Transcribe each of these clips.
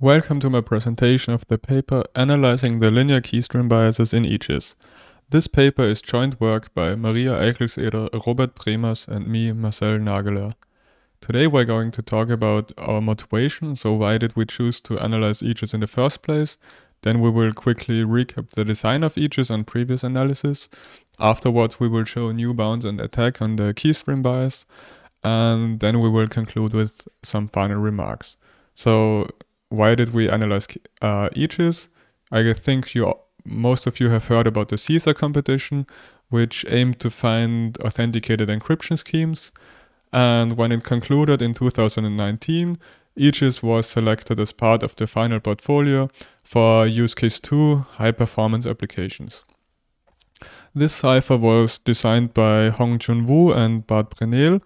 Welcome to my presentation of the paper Analyzing the Linear Keystream Biases in EGIS. This paper is joint work by Maria Eichelseder, Robert Bremers and me, Marcel Nageler. Today we're going to talk about our motivation, so why did we choose to analyze EGIS in the first place, then we will quickly recap the design of EGIS and previous analysis, afterwards we will show new bounds and attack on the keystream bias, and then we will conclude with some final remarks. So why did we analyze uh, I think you most of you have heard about the CISA competition, which aimed to find authenticated encryption schemes. And when it concluded in 2019, EGIS was selected as part of the final portfolio for use case 2 high performance applications. This cipher was designed by Hong Jun and Bart Brenel,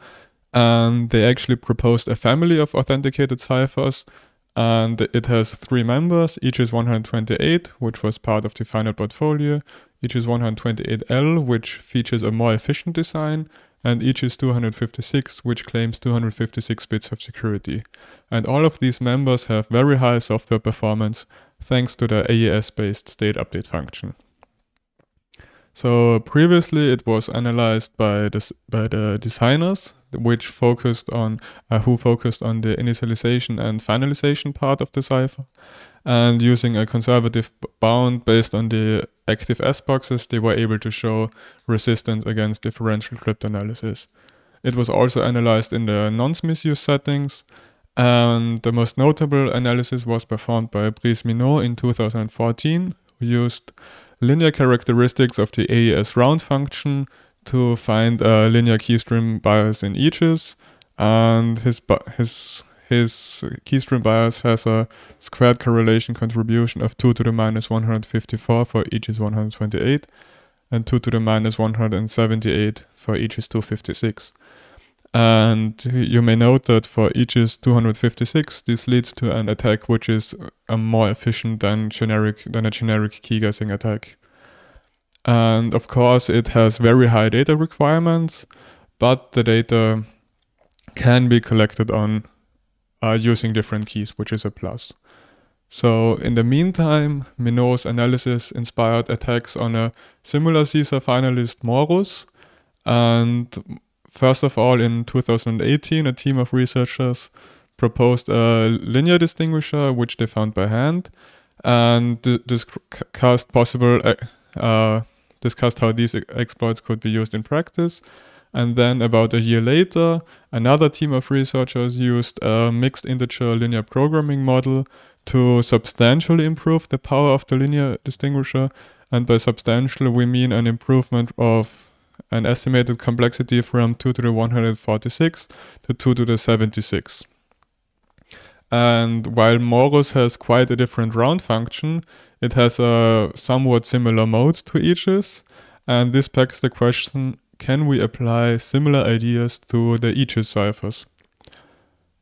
and they actually proposed a family of authenticated ciphers and it has three members. Each is 128, which was part of the final portfolio. Each is 128L, which features a more efficient design, and each is 256, which claims 256 bits of security. And all of these members have very high software performance thanks to the AES based state update function. So previously it was analyzed by, this, by the designers, which focused on uh, who focused on the initialization and finalization part of the cipher, and using a conservative bound based on the active S boxes, they were able to show resistance against differential cryptanalysis. It was also analyzed in the non-smith use settings, and the most notable analysis was performed by Brice Minot in 2014, who used linear characteristics of the AES round function to find a linear keystream bias in eaches, and his his his keystream bias has a squared correlation contribution of 2 to the minus 154 for each is 128 and 2 to the minus 178 for each is 256. And you may note that for each is 256, this leads to an attack which is more efficient than generic than a generic key guessing attack. And of course, it has very high data requirements, but the data can be collected on uh, using different keys, which is a plus. So in the meantime, Minot's analysis inspired attacks on a similar CISA finalist Morus. And first of all, in 2018, a team of researchers proposed a linear distinguisher, which they found by hand, and discussed possible uh, discussed how these exploits could be used in practice. And then about a year later, another team of researchers used a mixed integer linear programming model to substantially improve the power of the linear distinguisher. And by substantial, we mean an improvement of an estimated complexity from 2 to the 146 to 2 to the 76. And while Morus has quite a different round function, it has a somewhat similar mode to Aegis. And this begs the question can we apply similar ideas to the Aegis ciphers?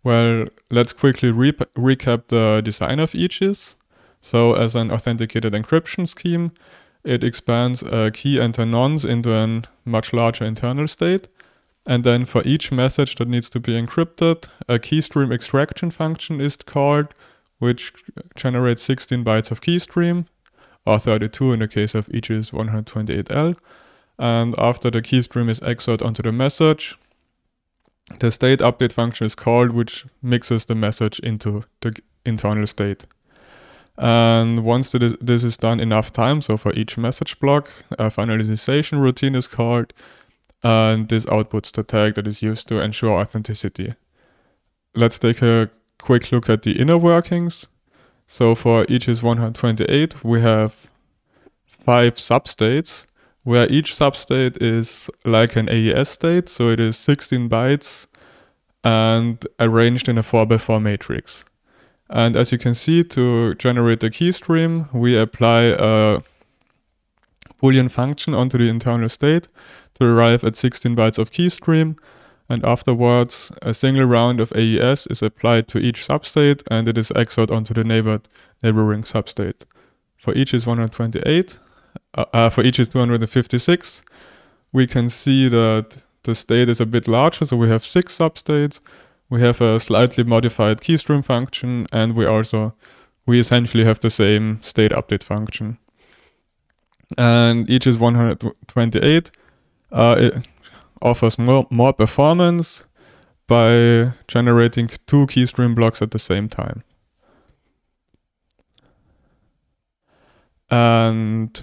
Well, let's quickly re recap the design of Aegis. So, as an authenticated encryption scheme, it expands a uh, key and a nonce into a much larger internal state and then for each message that needs to be encrypted, a keystream extraction function is called, which generates 16 bytes of keystream, or 32 in the case of each 128L. And after the keystream is XORed onto the message, the state update function is called, which mixes the message into the internal state. And once this is done enough times, so for each message block, a finalization routine is called, and this outputs the tag that is used to ensure authenticity. Let's take a quick look at the inner workings. So for each is 128, we have five substates, where each substate is like an AES state, so it is 16 bytes and arranged in a 4x4 matrix. And as you can see, to generate the key stream, we apply a Boolean function onto the internal state, to arrive at 16 bytes of keystream, and afterwards a single round of AES is applied to each substate and it is XORed onto the neighbored neighboring substate. For each is 128, uh, uh, for each is 256. We can see that the state is a bit larger, so we have six substates, we have a slightly modified keystream function, and we also, we essentially have the same state update function. And each is 128, uh, it offers more, more performance by generating two keystream blocks at the same time. And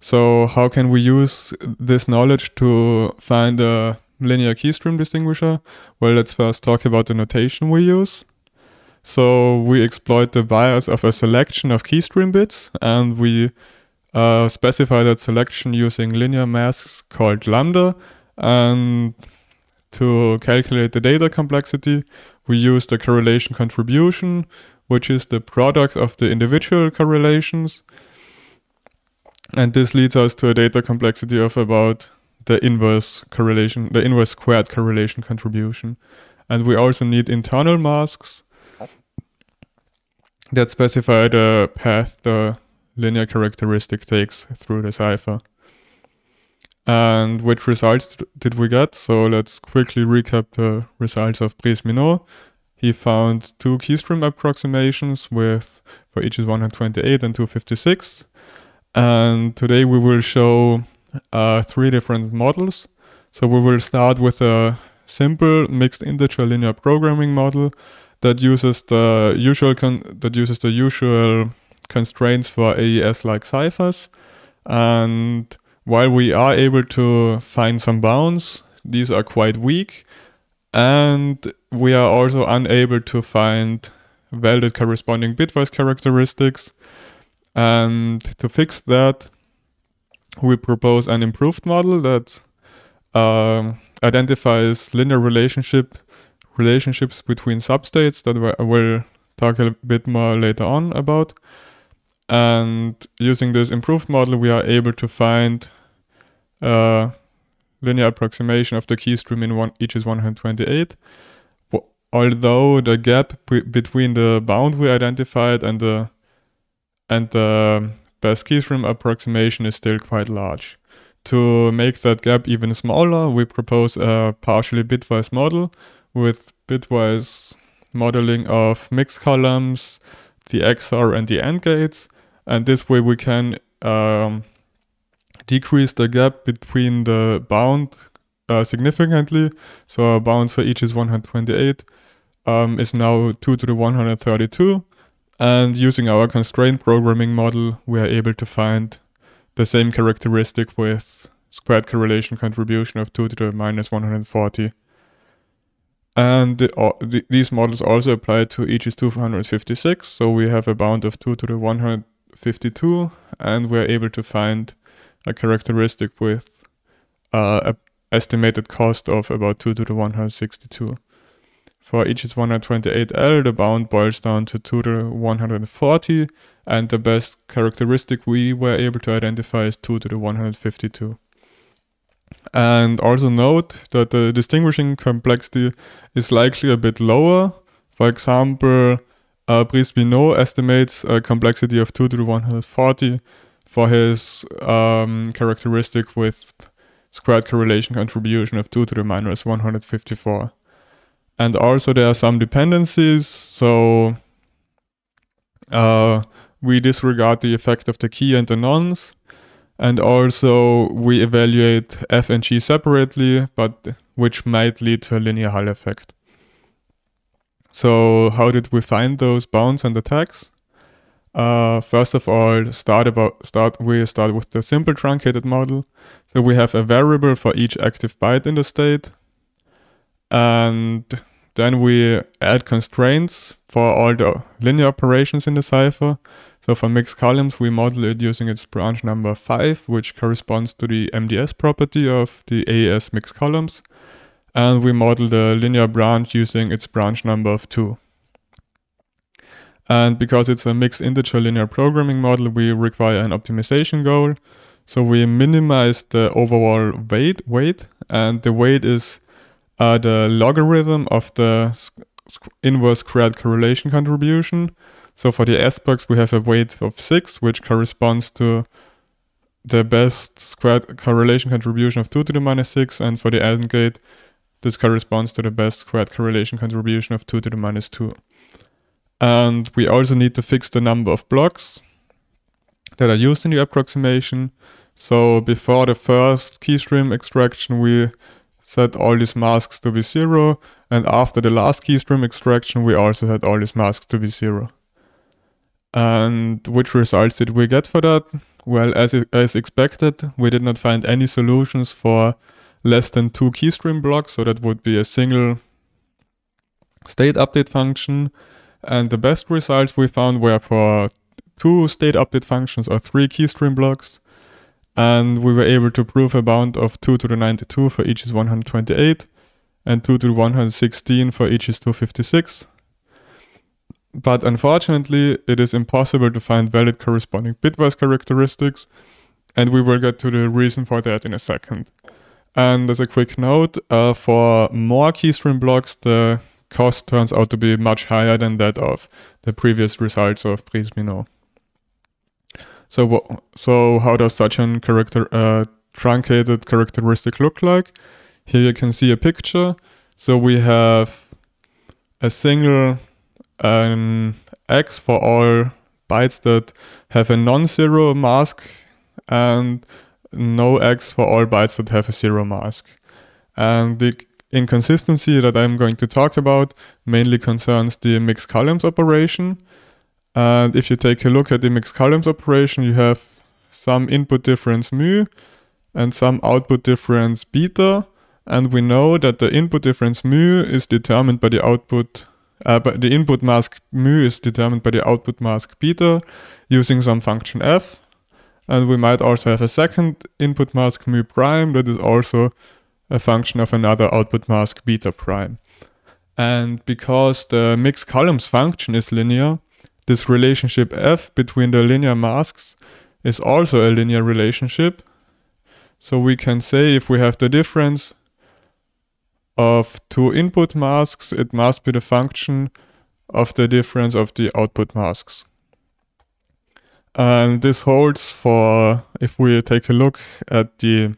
so how can we use this knowledge to find a linear keystream distinguisher? Well, let's first talk about the notation we use. So we exploit the bias of a selection of keystream bits and we uh, specify that selection using linear masks called lambda. And to calculate the data complexity, we use the correlation contribution, which is the product of the individual correlations. And this leads us to a data complexity of about the inverse correlation, the inverse squared correlation contribution. And we also need internal masks that specify the path the linear characteristic takes through the cipher. And which results did we get? So let's quickly recap the results of Brice Minot. He found two keystream approximations with for each is 128 and 256. And today we will show uh, three different models. So we will start with a simple mixed integer linear programming model that uses the usual that uses the usual constraints for AES like ciphers. And while we are able to find some bounds, these are quite weak. And we are also unable to find valid corresponding bitwise characteristics. And to fix that, we propose an improved model that uh, identifies linear relationship relationships between substates that we will talk a bit more later on about. And using this improved model, we are able to find a linear approximation of the key stream in one, each is 128. Although the gap between the bound we identified and the and the um, best key stream approximation is still quite large. To make that gap even smaller, we propose a partially bitwise model with bitwise modeling of mixed columns, the XOR and the AND gates, and this way we can um, decrease the gap between the bound uh, significantly. So our bound for each is 128 um, is now 2 to the 132. And using our constraint programming model, we are able to find the same characteristic with squared correlation contribution of 2 to the minus 140. And the, uh, the, these models also apply to each is 256, so we have a bound of 2 to the 100, 52 and we're able to find a characteristic with uh, a estimated cost of about 2 to the 162. For each is 128L, the bound boils down to 2 to the 140, and the best characteristic we were able to identify is 2 to the 152. And also note that the distinguishing complexity is likely a bit lower. For example, uh, Brice Binot estimates a uh, complexity of 2 to the 140 for his um, characteristic with squared correlation contribution of 2 to the minus 154. And also there are some dependencies, so uh, we disregard the effect of the key and the nonce, and also we evaluate f and g separately, but which might lead to a linear Hull effect. So how did we find those bounds and attacks? Uh, first of all, start about start we start with the simple truncated model. So we have a variable for each active byte in the state, and then we add constraints for all the linear operations in the cipher. So for mixed columns, we model it using its branch number 5, which corresponds to the MDS property of the AES mixed columns and we model the linear branch using its branch number of 2. And because it's a mixed integer linear programming model, we require an optimization goal. So we minimize the overall weight, weight and the weight is uh, the logarithm of the inverse squared correlation contribution. So for the S-box, we have a weight of 6, which corresponds to the best squared correlation contribution of 2 to the minus 6. And for the AND gate, this corresponds to the best squared correlation contribution of 2 to the minus 2. And we also need to fix the number of blocks that are used in the approximation. So before the first keystream extraction, we set all these masks to be zero. And after the last keystream extraction, we also had all these masks to be zero. And which results did we get for that? Well, as, as expected, we did not find any solutions for less than two keystream blocks. So that would be a single state update function. And the best results we found were for two state update functions or three keystream blocks. And we were able to prove a bound of 2 to the 92 for each is 128 and 2 to the 116 for each is 256. But unfortunately, it is impossible to find valid corresponding bitwise characteristics, and we will get to the reason for that in a second. And as a quick note, uh, for more keystream blocks, the cost turns out to be much higher than that of the previous results of Prismino. So, so how does such a character, uh, truncated characteristic look like? Here you can see a picture. So we have a single um, x for all bytes that have a non-zero mask and no x for all bytes that have a zero mask. And the inconsistency that I'm going to talk about mainly concerns the mix columns operation. And if you take a look at the mix columns operation, you have some input difference mu and some output difference beta. And we know that the input difference mu is determined by the output, uh, by the input mask mu is determined by the output mask beta using some function f. And we might also have a second input mask mu prime that is also a function of another output mask beta prime. And because the mix columns function is linear, this relationship f between the linear masks is also a linear relationship. So we can say if we have the difference of two input masks, it must be the function of the difference of the output masks. And this holds for if we take a look at the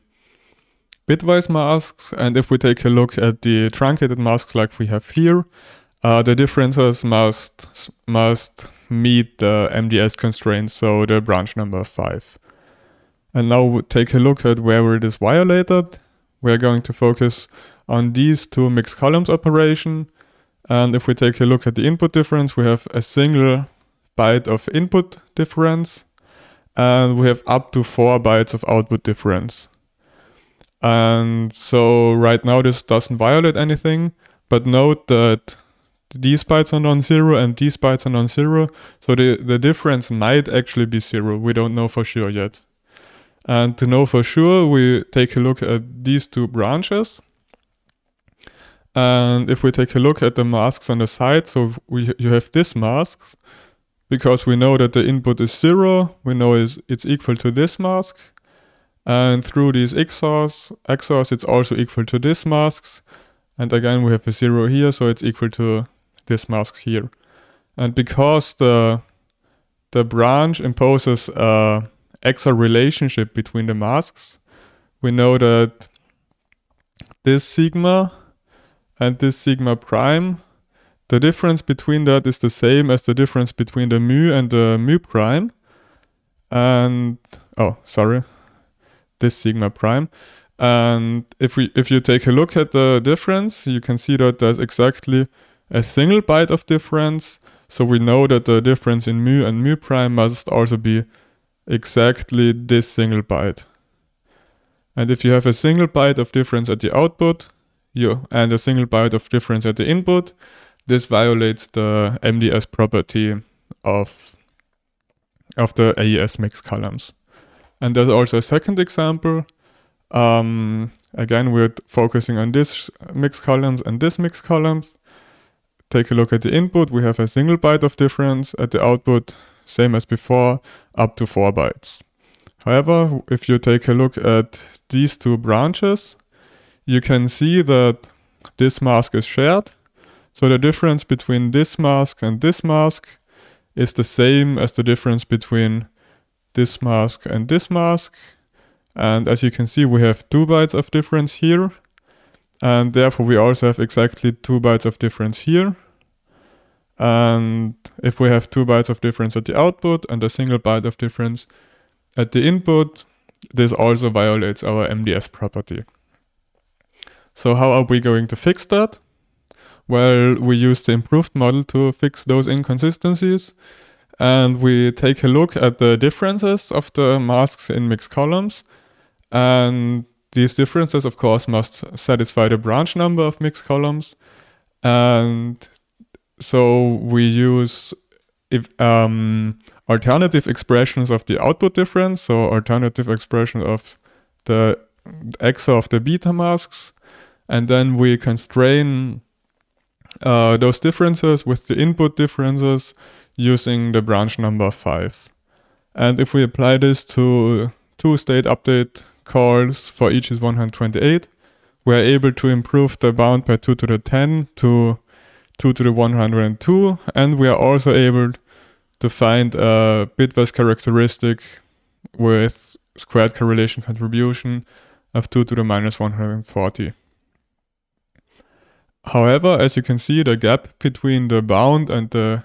bitwise masks and if we take a look at the truncated masks like we have here, uh, the differences must, must meet the MDS constraints, so the branch number 5. And now we take a look at where it is violated. We're going to focus on these two mixed columns operation. And if we take a look at the input difference, we have a single byte of input difference and we have up to four bytes of output difference. And so right now this doesn't violate anything, but note that these bytes are non-zero and these bytes are non-zero, so the, the difference might actually be zero. We don't know for sure yet. And to know for sure, we take a look at these two branches. And if we take a look at the masks on the side, so we, you have this masks, because we know that the input is zero, we know is it's equal to this mask, and through these XORs, XORs it's also equal to this masks, and again we have a zero here, so it's equal to this mask here. And because the the branch imposes a XOR relationship between the masks, we know that this sigma and this sigma prime the difference between that is the same as the difference between the mu and the mu prime. And, oh, sorry, this sigma prime. And if we if you take a look at the difference, you can see that there's exactly a single byte of difference. So we know that the difference in mu and mu prime must also be exactly this single byte. And if you have a single byte of difference at the output, you and a single byte of difference at the input, this violates the MDS property of, of the AES mix columns. And there's also a second example. Um, again, we're focusing on this mix columns and this mix columns. Take a look at the input. We have a single byte of difference. At the output, same as before, up to four bytes. However, if you take a look at these two branches, you can see that this mask is shared so the difference between this mask and this mask is the same as the difference between this mask and this mask. And as you can see, we have two bytes of difference here. And therefore we also have exactly two bytes of difference here. And if we have two bytes of difference at the output and a single byte of difference at the input, this also violates our MDS property. So how are we going to fix that? Well, we use the improved model to fix those inconsistencies and we take a look at the differences of the masks in mixed columns. And these differences, of course, must satisfy the branch number of mixed columns. And so we use if, um, alternative expressions of the output difference, so alternative expression of the XOR of the beta masks. And then we constrain uh, those differences with the input differences using the branch number 5. And if we apply this to two state update calls for each is 128, we're able to improve the bound by 2 to the 10 to 2 to the 102, and we are also able to find a bitwise characteristic with squared correlation contribution of 2 to the minus 140. However, as you can see, the gap between the bound and the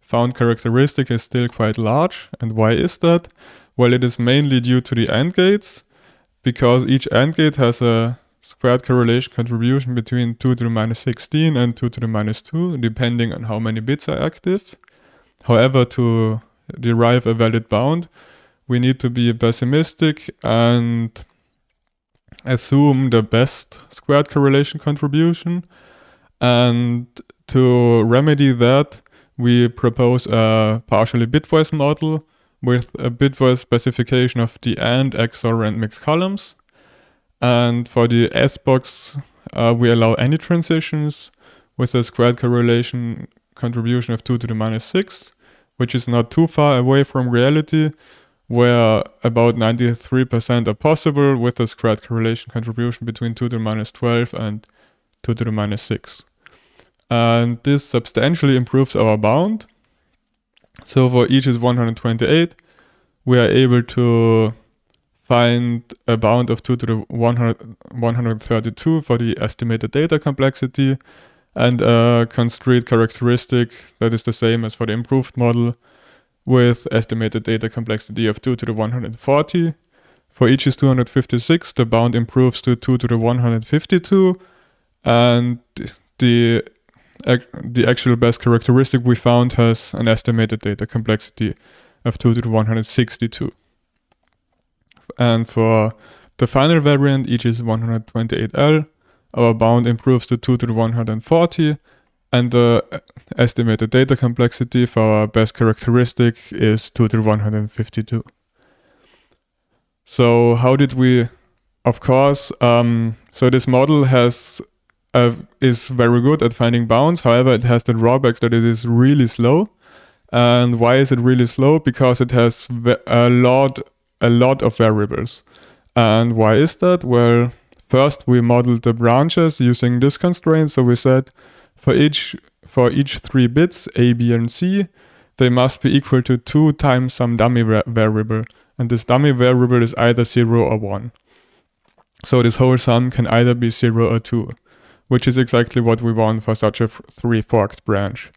found characteristic is still quite large. And why is that? Well, it is mainly due to the AND gates, because each AND gate has a squared correlation contribution between 2 to the minus 16 and 2 to the minus 2, depending on how many bits are active. However, to derive a valid bound, we need to be pessimistic and assume the best squared correlation contribution, and to remedy that, we propose a partially bitwise model with a bitwise specification of the AND, XOR, and mix columns. And for the S box, uh, we allow any transitions with a squared correlation contribution of 2 to the minus 6, which is not too far away from reality, where about 93% are possible with a squared correlation contribution between 2 to the minus 12 and 2 to the minus 6 and this substantially improves our bound. So for each is 128, we are able to find a bound of 2 to the 100, 132 for the estimated data complexity and a constraint characteristic that is the same as for the improved model with estimated data complexity of 2 to the 140. For each is 256, the bound improves to 2 to the 152 and the ac- the actual best characteristic we found has an estimated data complexity of 2 to the 162. And for the final variant, each is 128L, our bound improves to 2 to the 140, and the uh, estimated data complexity for our best characteristic is 2 to the 152. So how did we, of course, um, so this model has uh, is very good at finding bounds. However, it has the drawbacks that it is really slow. And why is it really slow? Because it has a lot, a lot of variables. And why is that? Well, first we modeled the branches using this constraint. So we said for each for each three bits a, b, and c, they must be equal to two times some dummy variable, and this dummy variable is either zero or one. So this whole sum can either be zero or two which is exactly what we want for such a three forked branch.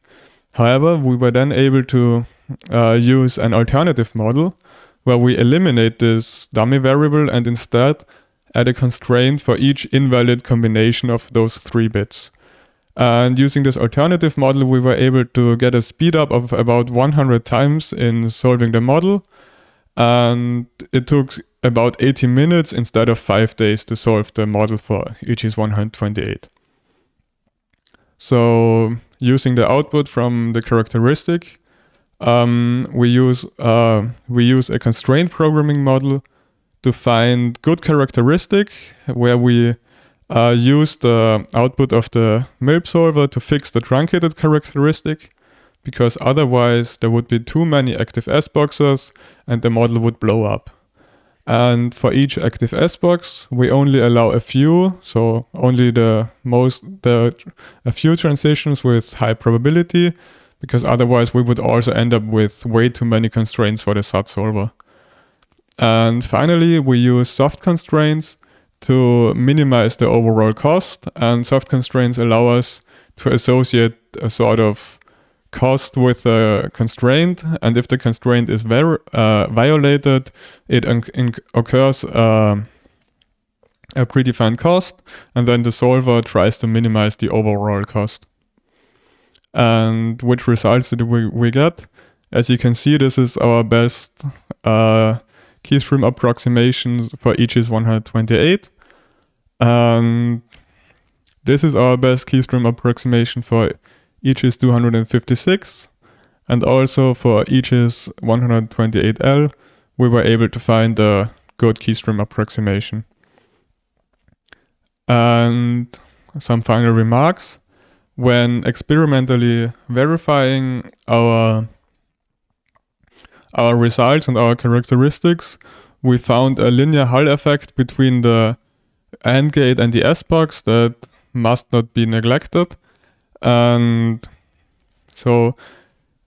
However, we were then able to uh, use an alternative model where we eliminate this dummy variable and instead add a constraint for each invalid combination of those three bits. And using this alternative model, we were able to get a speed up of about 100 times in solving the model. And it took about 80 minutes instead of five days to solve the model for EGS 128. So using the output from the characteristic, um, we use uh, we use a constraint programming model to find good characteristic where we uh, use the output of the MILP solver to fix the truncated characteristic because otherwise there would be too many active S boxes and the model would blow up. And for each active S-box, we only allow a few, so only the most, the a few transitions with high probability, because otherwise we would also end up with way too many constraints for the SAT solver. And finally, we use soft constraints to minimize the overall cost, and soft constraints allow us to associate a sort of cost with a constraint, and if the constraint is ver- uh, violated, it occurs uh, a predefined cost, and then the solver tries to minimize the overall cost. And which results did we, we get? As you can see, this is our best uh, keystream approximation for each is 128. And this is our best keystream approximation for each is 256 and also for each is 128L we were able to find the good keystream approximation. And some final remarks. When experimentally verifying our our results and our characteristics, we found a linear Hull effect between the AND gate and the S-box that must not be neglected. And so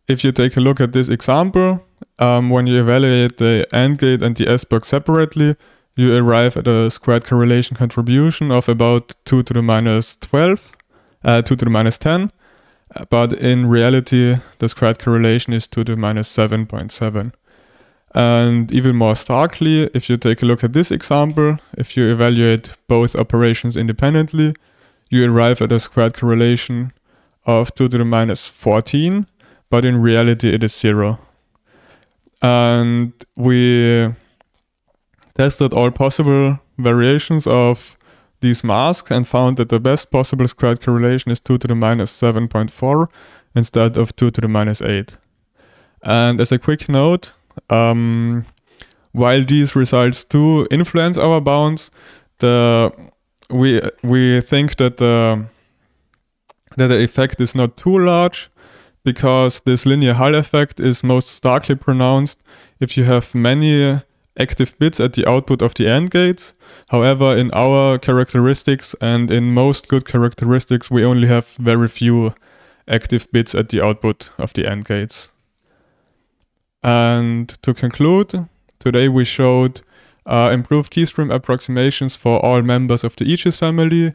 if you take a look at this example, um, when you evaluate the AND gate and the s box separately, you arrive at a squared correlation contribution of about 2 to the minus 12, uh, 2 to the minus 10. But in reality, the squared correlation is 2 to the minus 7.7. And even more starkly, if you take a look at this example, if you evaluate both operations independently, you arrive at a squared correlation of 2 to the minus 14, but in reality it is 0. And we tested all possible variations of these masks and found that the best possible squared correlation is 2 to the minus 7.4 instead of 2 to the minus 8. And as a quick note, um, while these results do influence our bounds, the we we think that the that the effect is not too large because this linear Hull effect is most starkly pronounced if you have many active bits at the output of the AND gates. However, in our characteristics and in most good characteristics, we only have very few active bits at the output of the AND gates. And to conclude, today we showed uh, improved keystream approximations for all members of the Aegis family,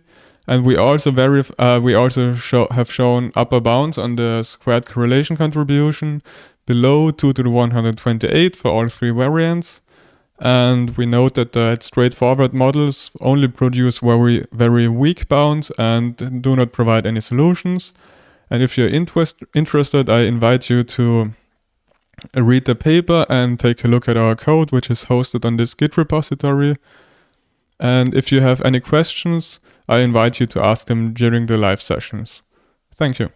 and we also verif- uh, we also show- have shown upper bounds on the squared correlation contribution below 2 to the 128 for all three variants. And we note that the straightforward models only produce very, very weak bounds and do not provide any solutions. And if you're interest- interested, I invite you to read the paper and take a look at our code, which is hosted on this Git repository. And if you have any questions, I invite you to ask them during the live sessions. Thank you.